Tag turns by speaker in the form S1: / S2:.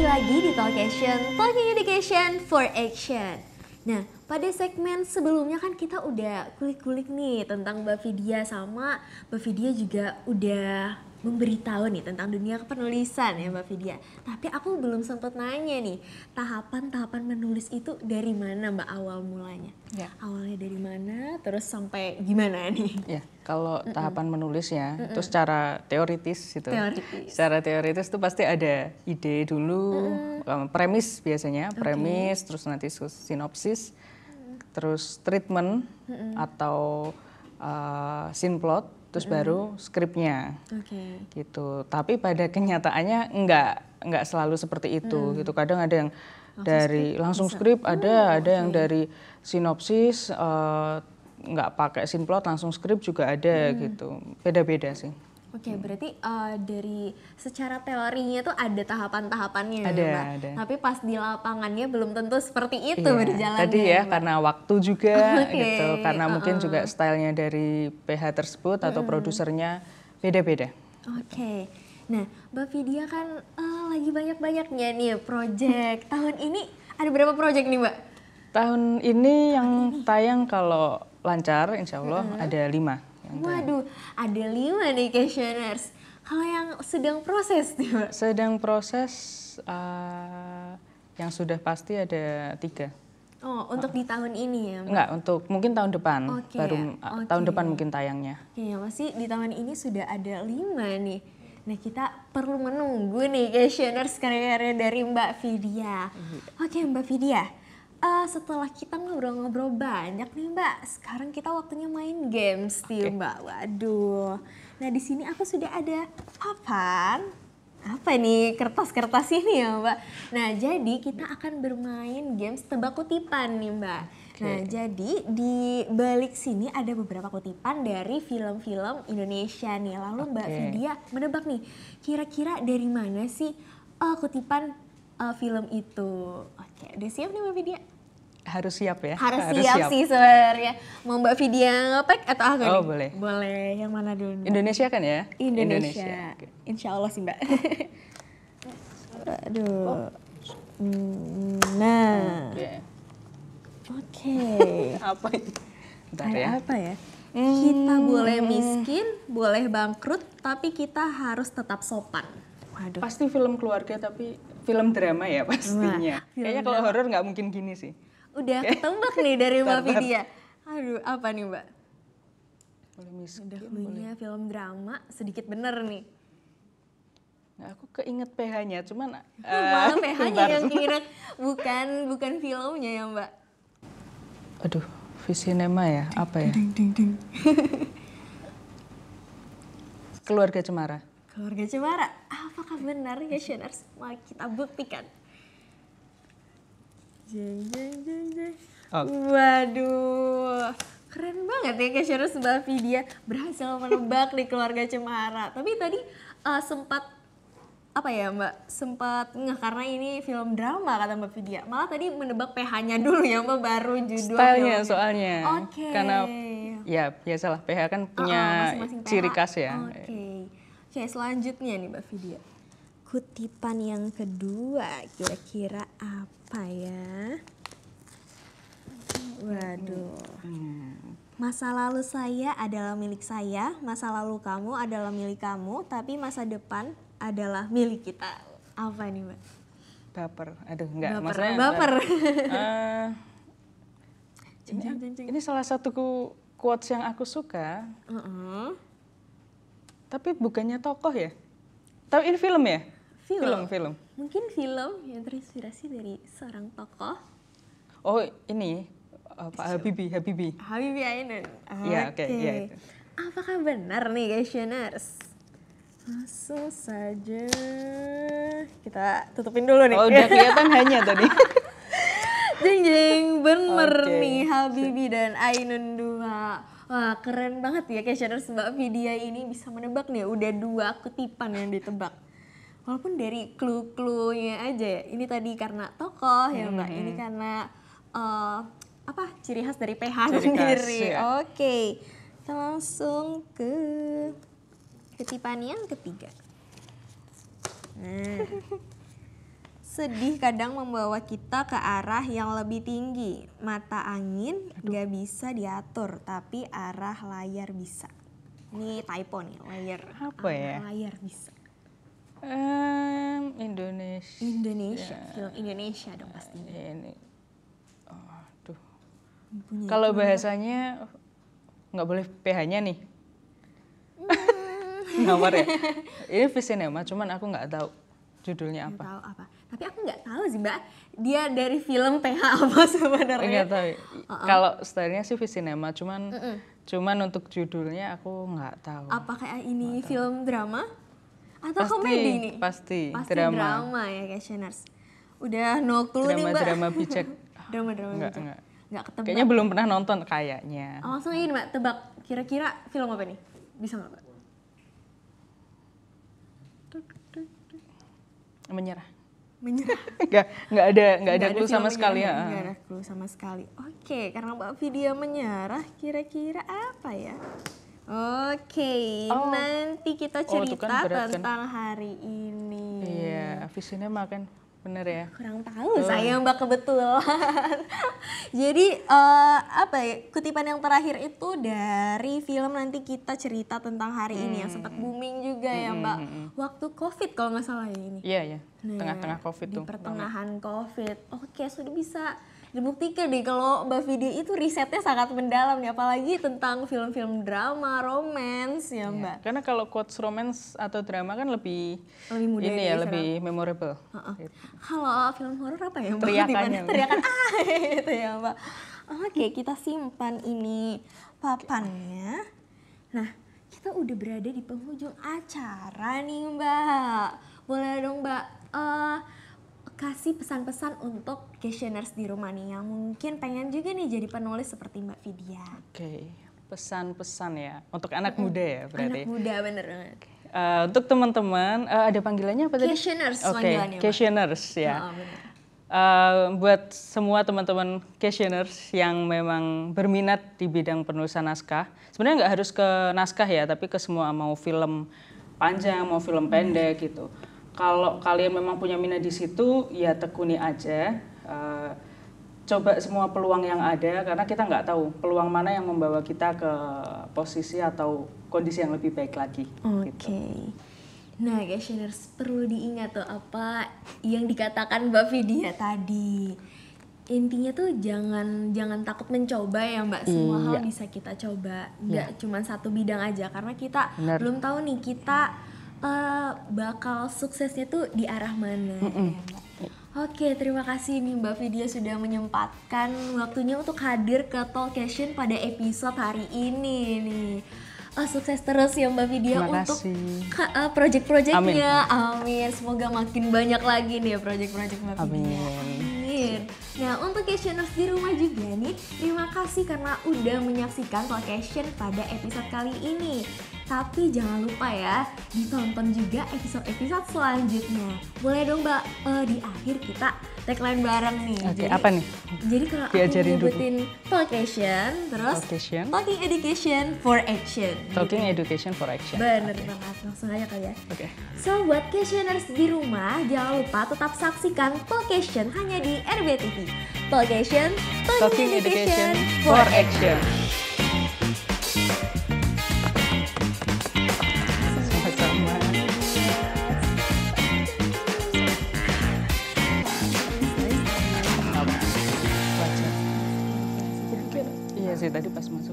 S1: kembali lagi di Talkation, Talking Education for Action. Nah, pada segmen sebelumnya kan kita udah kulik-kulik nih tentang Mbak Vidya sama Mbak Vidya juga udah memberitahu nih tentang dunia kepenulisan ya Mbak Vidya. Tapi aku belum sempat nanya nih, tahapan-tahapan menulis itu dari mana Mbak awal mulanya? Ya. Awalnya dari mana, terus sampai gimana nih?
S2: Ya, kalau mm -mm. tahapan menulis ya, mm -mm. itu secara teoritis itu. Teoritis. Secara teoritis itu pasti ada ide dulu, mm premis biasanya, premis, terus nanti sinopsis, mm. terus treatment mm -mm. atau uh, scene plot terus mm. baru skripnya okay. gitu tapi pada kenyataannya nggak nggak selalu seperti itu mm. gitu kadang ada yang langsung dari script. langsung skrip ada oh, ada okay. yang dari sinopsis uh, nggak pakai sinplot langsung skrip juga ada mm. gitu beda-beda sih
S1: Oke, okay, hmm. berarti uh, dari secara teorinya tuh ada tahapan-tahapannya ya, Mbak. Ada. Tapi pas di lapangannya belum tentu seperti itu iya, berjalan. Tadi ya, Mbak.
S2: karena waktu juga okay. gitu, karena uh-uh. mungkin juga stylenya dari PH tersebut atau hmm. produsernya beda-beda.
S1: Oke. Okay. Nah, Mbak Vidya kan uh, lagi banyak-banyaknya nih project. Tahun ini ada berapa
S2: project nih, Mbak? Tahun ini yang ini. tayang kalau lancar, insya Allah uh-huh. ada lima. Waduh, ada lima nih questioners. Kalau yang sedang proses, Pak? Sedang proses uh, yang sudah pasti ada tiga.
S1: Oh, untuk uh, di tahun ini ya? Enggak,
S2: untuk mungkin tahun depan. Okay, baru eh, okay. tahun depan mungkin tayangnya.
S1: Iya, masih di tahun ini sudah ada lima nih. Nah, kita perlu menunggu nih questioners karya dari Mbak Vidya. Iya. Oke, okay, Mbak Vidya uh, setelah kita ngobrol-ngobrol banyak nih Mbak, sekarang kita waktunya main games okay. Mbak. Waduh. Nah di sini aku sudah ada papan. Apa nih kertas-kertas ini ya Mbak? Nah jadi kita akan bermain games tebak kutipan nih Mbak. Okay. Nah jadi di balik sini ada beberapa kutipan dari film-film Indonesia nih. Lalu Mbak Vidya menebak nih, kira-kira dari mana sih uh, kutipan uh, film itu. Oke, udah siap nih Mbak Vidya?
S2: Harus siap ya. Harus, Harus siap, siap sih
S1: sebenarnya. Mau Mbak Vidya ngepek atau aku Oh nih? boleh. Boleh, yang mana dulu? Mbak? Indonesia kan
S2: ya? Indonesia. Indonesia.
S1: Insya Allah sih Mbak. Aduh. Oh. Nah. Oke.
S2: Okay. apa ini? Bentar ya. apa ya?
S1: Hmm. Kita boleh miskin, boleh bangkrut, tapi kita harus tetap sopan.
S2: Waduh. Pasti film keluarga tapi film drama ya pastinya. Nah, Kayaknya kalau horor nggak mungkin gini sih. Udah tembak nih dari Mbak Vidya.
S1: Aduh, apa nih Mbak?
S2: Boleh miskin, Udah boleh. film drama sedikit bener nih. Nah, aku keinget PH-nya, cuman uh, eh, PH-nya yang kira bukan bukan filmnya ya Mbak. Aduh, cinema ya, apa ya? Ding, ding, ding. Keluarga Cemara. Keluarga
S1: Cemara, apa apakah benar ya Sheners? Mari kita buktikan. Oh. Waduh, keren banget ya Kesherus Mbak Vidya berhasil menebak di keluarga Cemara. Tapi tadi uh, sempat apa ya Mbak sempat nggak karena ini film drama kata Mbak Vidya Malah tadi menebak PH-nya dulu ya Mbak baru judul. Stylenya soalnya. Oke. Okay. Karena
S2: ya biasalah PH kan punya uh, eh, uh, eh, masing -masing ciri khas ya. Oke.
S1: Okay. Oke, okay, selanjutnya nih Mbak Vidia kutipan yang kedua kira-kira apa ya
S2: waduh
S1: masa lalu saya adalah milik saya masa lalu kamu adalah milik kamu tapi masa depan adalah milik kita apa nih mbak
S2: baper aduh enggak baper, maksudnya baper uh, ini, cing, cing, cing. ini salah satu ku quotes yang aku suka uh -uh. tapi bukannya tokoh ya tapi ini film ya film. Film, film.
S1: Mungkin film yang terinspirasi dari seorang tokoh.
S2: Oh, ini uh, Pak Habibi Habibi
S1: Habibi Ainun. Iya, oke. Okay. Okay. Yeah. Apakah benar nih, guys, Langsung saja kita tutupin dulu nih. Oh, udah kelihatan hanya tadi. jeng jeng, bener okay. nih Habibi dan Ainun dua. Wah keren banget ya Keshaners Mbak Vidya ini bisa menebak nih udah dua kutipan yang ditebak walaupun dari clue-cluenya aja ya, ini tadi karena tokoh ya mbak mm-hmm. ini karena uh, apa ciri khas dari pH ciri sendiri ya. oke okay. kita langsung ke ketipan yang ketiga nah sedih kadang membawa kita ke arah yang lebih tinggi mata angin nggak bisa diatur tapi arah layar bisa ini typo nih layar apa ya layar bisa
S2: Um, Indonesia. Indonesia, ya. film Indonesia dong pastinya. Iya, ini. aduh. Kalau bahasanya nggak boleh PH-nya nih. Hmm. Ngawar ya. Ini Visinema, cuman aku nggak tahu judulnya apa. tahu
S1: apa. Tapi aku nggak tahu sih, Mbak. Dia dari film PH apa sebenarnya? Nggak tahu.
S2: Oh, oh. Kalau stylenya sih Visinema, cuman mm -mm. cuman untuk judulnya aku nggak tahu.
S1: Apa kayak ini film drama? atau pasti, komedi nih? Pasti, pasti drama. drama ya questioners. Udah clue dulu nih mbak. Drama bijak. drama drama enggak, bijak. Enggak. enggak ketebak. Kayaknya belum
S2: pernah nonton kayaknya. Oh,
S1: langsung ini mbak tebak kira-kira film apa nih? Bisa nggak mbak? Menyerah. Menyerah.
S2: enggak, enggak ada enggak ada clue sama sekali ya. Enggak ada
S1: clue sama sekali. Oke, karena Mbak video menyerah, kira-kira apa ya?
S2: Oke, oh. nanti kita oh, kan cerita oh, kan tentang kan? hari ini. Iya, visinya makan bener ya? Kurang tahu oh. saya Mbak kebetulan.
S1: Jadi uh, apa ya kutipan yang terakhir itu dari film nanti kita cerita tentang hari hmm. ini yang sempat hmm. booming juga ya, hmm. ya Mbak. Hmm, hmm. Waktu Covid kalau nggak salah ya ini.
S2: Iya ya. Tengah-tengah Covid nah, tuh. Di pertengahan
S1: banget. Covid. Oke, sudah bisa dibuktikan deh kalau Mbak Vidi itu risetnya sangat mendalam nih apalagi tentang film-film
S2: drama, romance ya iya, Mbak. Ya, karena kalau quotes romance atau drama kan lebih
S1: lebih mudah ini ya, ya lebih
S2: serang. memorable. Uh-uh. Gitu.
S1: Kalau film horor apa ya Mbak? Teriakannya. Teriakan ah itu ya Mbak. Oke, kita simpan ini papannya. Nah, kita udah berada di penghujung acara nih Mbak. Boleh dong Mbak uh, kasih pesan-pesan untuk questioners di rumah nih yang mungkin pengen juga nih jadi penulis seperti Mbak Vidya. Oke, okay. pesan-pesan
S2: ya untuk anak hmm muda ya berarti. Anak muda bener banget. Uh, untuk teman-teman uh, ada panggilannya apa tadi? Questioners okay. panggilannya. Questioners ya. Oh, Uh, buat semua teman-teman questioners yang memang berminat di bidang penulisan naskah, sebenarnya nggak harus ke naskah ya, tapi ke semua mau film panjang, mau film pendek gitu kalau kalian memang punya minat di situ ya tekuni aja uh, coba semua peluang yang ada karena kita nggak tahu peluang mana yang membawa kita ke posisi atau kondisi yang lebih baik lagi gitu.
S1: oke okay. gitu. Nah, harus perlu diingat tuh apa yang dikatakan Mbak Vidya tadi. Intinya tuh jangan jangan takut mencoba ya Mbak. Semua iya. hal bisa kita coba. Iya. Nggak iya. cuma satu bidang aja karena kita Bener. belum tahu nih kita uh, bakal suksesnya tuh di arah mana. Mm -mm. Oke, terima kasih nih Mbak Vidya sudah menyempatkan waktunya untuk hadir ke Cashin pada episode hari ini nih. Oh, sukses terus ya Mbak Vidya untuk uh, eh, proyek-proyeknya. Amin. Amin. Semoga makin banyak lagi nih project proyek Mbak Vidya. Amin. Nah, untuk cashiners di rumah juga nih, kasih karena udah menyaksikan Talkation pada episode kali ini. Tapi jangan lupa ya, ditonton juga episode-episode selanjutnya. Boleh dong Mbak, uh, di akhir kita tagline bareng nih. Oke, okay, jadi, apa nih? Jadi kalau Diajarin aku nyebutin talkation, terus talkation. talking education for action. Talking
S2: gitu. education for action.
S1: Bener okay. banget, langsung aja kali ya. Oke. Okay. So, buat questioners di rumah, jangan lupa tetap saksikan talkation hanya di RBTV. Talkation, talking, talking education, education
S2: for action. action. tadi pas masuk